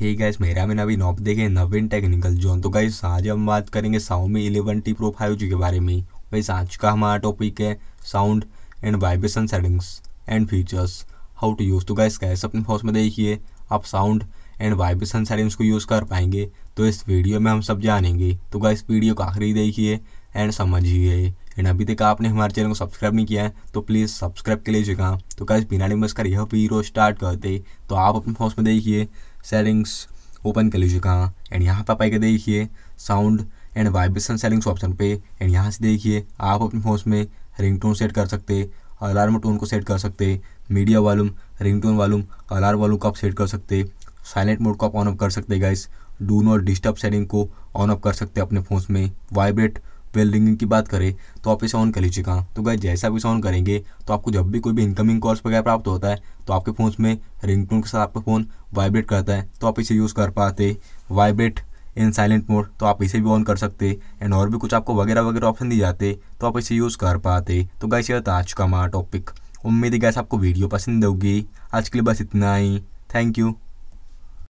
hey guys मेरा में नवीन नॉप देखें नवीन टेक्निकल जोन तो गाइस आज हम बात करेंगे Xiaomi eleven T pro five G के बारे में वैसे आज का हमारा टॉपिक है sound and vibration settings and features how to use तो गाइस कैसे अपने फोन में देखिए आप साउंड एंड वाइब्रेशन सेटिंग्स को यूज़ कर पाएंगे तो इस वीडियो में हम सब जानेंगे तो गाइस वीडियो को आखिरी देखिए एंड समझिए एंड अभी तक आपने हमारे चैनल को सब्सक्राइब नहीं किया है तो प्लीज़ सब्सक्राइब के लिए लीजिएगा तो गाइस बिना डिमस कर यह वीडियो स्टार्ट करते तो आप अपने फोन में देखिए सेटिंग्स ओपन कर लीजिए कहाँ एंड यहाँ पर आप आगे देखिए sound and vibration settings option पे एंड यहाँ से देखिए आप अपने फोन में रिंग टोन सेट कर सकते अलार्म टोन को सेट कर सकते media volume ringtone volume alarm volume को आप सेट कर सकते साइलेंट मोड को आप ऑन ऑफ कर सकते guys do not disturb setting को ऑन ऑफ कर सकते अपने फोन में वाइब्रेट वेल रिंगिंग की बात करें तो आप इसे ऑन कर लीजिएगा तो गए जैसा भी इसे ऑन करेंगे तो आपको जब भी कोई भी इनकमिंग कॉल्स वगैरह प्राप्त होता है तो आपके फ़ोन में रिंग के साथ आपका फ़ोन वाइब्रेट करता है तो आप इसे यूज़ कर पाते वाइब्रेट इन साइलेंट मोड तो आप इसे भी ऑन कर सकते एंड और भी कुछ आपको वगैरह वगैरह ऑप्शन दिए जाते तो आप इसे यूज़ कर पाते तो गैस यह था आज का हमारा टॉपिक उम्मीद है गैस आपको वीडियो पसंद होगी आज के लिए बस इतना ही थैंक यू